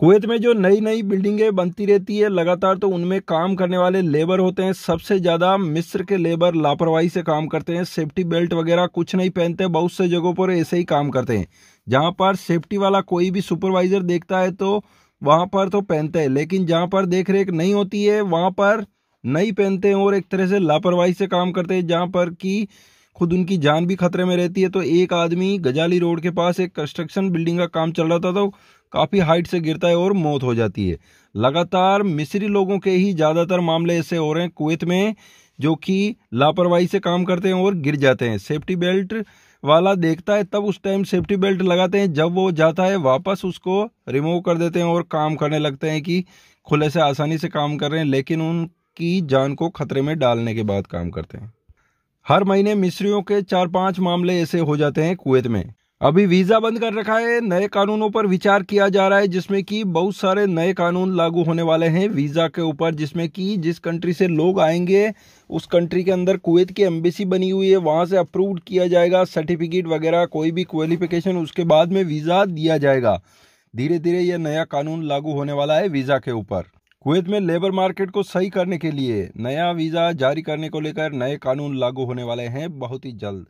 Kuwait में जो नई नई बिल्डिंगें बनती रहती है लगातार तो उनमें काम करने वाले लेबर होते हैं सबसे ज़्यादा मिस्र के लेबर लापरवाही से काम करते हैं सेफ्टी बेल्ट वगैरह कुछ नहीं पहनते बहुत से जगहों पर ऐसे ही काम करते हैं जहाँ पर सेफ्टी वाला कोई भी सुपरवाइज़र देखता है तो वहाँ पर तो पहनते हैं लेकिन जहाँ पर देख रेख नहीं होती है वहाँ पर नहीं पहनते हैं और एक तरह से लापरवाही से काम करते हैं जहाँ पर कि खुद उनकी जान भी खतरे में रहती है तो एक आदमी गजाली रोड के पास एक कंस्ट्रक्शन बिल्डिंग का काम चल रहा था तो काफ़ी हाइट से गिरता है और मौत हो जाती है लगातार मिस्री लोगों के ही ज़्यादातर मामले ऐसे हो रहे हैं कुवैत में जो कि लापरवाही से काम करते हैं और गिर जाते हैं सेफ्टी बेल्ट वाला देखता है तब उस टाइम सेफ्टी बेल्ट लगाते हैं जब वो जाता है वापस उसको रिमूव कर देते हैं और काम करने लगते हैं कि खुले से आसानी से काम कर रहे हैं लेकिन उनकी जान को खतरे में डालने के बाद काम करते हैं हर महीने मिस्रियों के चार पांच मामले ऐसे हो जाते हैं कुवैत में अभी वीजा बंद कर रखा है नए कानूनों पर विचार किया जा रहा है जिसमें कि बहुत सारे नए कानून लागू होने वाले हैं वीजा के ऊपर जिसमें कि जिस कंट्री से लोग आएंगे उस कंट्री के अंदर कुवैत की एम्बेसी बनी हुई है वहां से अप्रूव किया जाएगा सर्टिफिकेट वगैरह कोई भी क्वालिफिकेशन उसके बाद में वीजा दिया जाएगा धीरे धीरे यह नया कानून लागू होने वाला है वीजा के ऊपर कुवैत में लेबर मार्केट को सही करने के लिए नया वीज़ा जारी करने को लेकर नए कानून लागू होने वाले हैं बहुत ही जल्द